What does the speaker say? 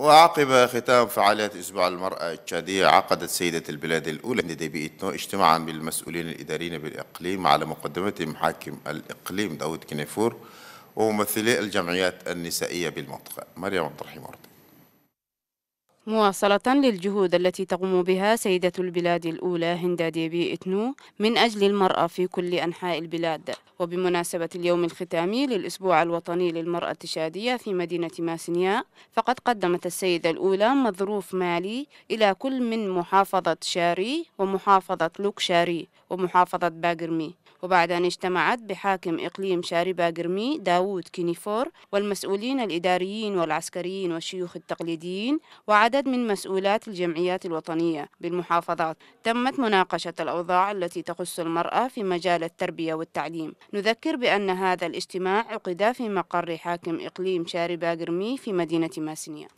وعقب ختام فعاليات أسبوع المرأة التشادية عقدت سيدة البلاد الأولى بي إتنو اجتماعا بالمسؤولين الإداريين بالإقليم على مقدمة محاكم الإقليم داود كنيفور وممثلي الجمعيات النسائية بالمنطقة مريم عبد الرحيم مواصلة للجهود التي تقوم بها سيدة البلاد الأولى هندا ديبي إتنو من أجل المرأة في كل أنحاء البلاد وبمناسبة اليوم الختامي للأسبوع الوطني للمرأة التشادية في مدينة ماسنياء فقد قدمت السيدة الأولى مظروف مالي إلى كل من محافظة شاري ومحافظة لوك شاري ومحافظة باقرمي وبعد أن اجتمعت بحاكم إقليم شاري باقرمي داوود كينيفور والمسؤولين الإداريين والعسكريين والشيوخ التقليديين وعدد من مسؤولات الجمعيات الوطنية بالمحافظات تمت مناقشة الأوضاع التي تخص المرأة في مجال التربية والتعليم نذكر بأن هذا الاجتماع عقد في مقر حاكم إقليم شاربا قرمي في مدينة ماسنيا